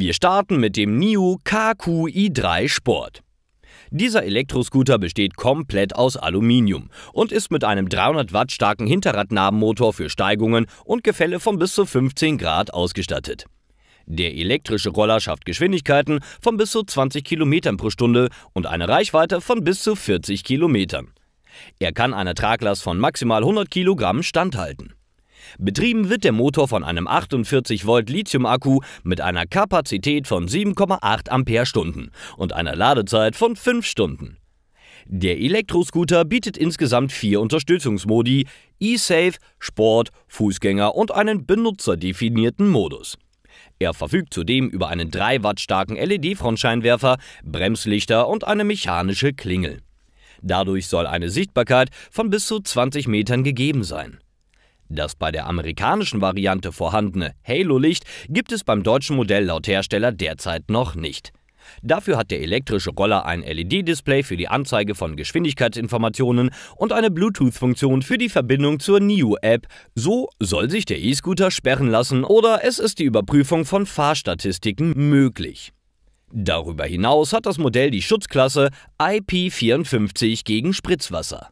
Wir starten mit dem NIU KQi3 Sport. Dieser Elektroscooter besteht komplett aus Aluminium und ist mit einem 300 Watt starken Hinterradnabenmotor für Steigungen und Gefälle von bis zu 15 Grad ausgestattet. Der elektrische Roller schafft Geschwindigkeiten von bis zu 20 Kilometern pro Stunde und eine Reichweite von bis zu 40 Kilometern. Er kann einer Traglast von maximal 100 Kilogramm standhalten. Betrieben wird der Motor von einem 48 Volt Lithium-Akku mit einer Kapazität von 7,8 Ampere-Stunden und einer Ladezeit von 5 Stunden. Der Elektroscooter bietet insgesamt vier Unterstützungsmodi: E-Safe, Sport, Fußgänger und einen benutzerdefinierten Modus. Er verfügt zudem über einen 3 Watt starken LED-Frontscheinwerfer, Bremslichter und eine mechanische Klingel. Dadurch soll eine Sichtbarkeit von bis zu 20 Metern gegeben sein. Das bei der amerikanischen Variante vorhandene Halo-Licht gibt es beim deutschen Modell laut Hersteller derzeit noch nicht. Dafür hat der elektrische Roller ein LED-Display für die Anzeige von Geschwindigkeitsinformationen und eine Bluetooth-Funktion für die Verbindung zur NIU-App. So soll sich der E-Scooter sperren lassen oder es ist die Überprüfung von Fahrstatistiken möglich. Darüber hinaus hat das Modell die Schutzklasse IP54 gegen Spritzwasser.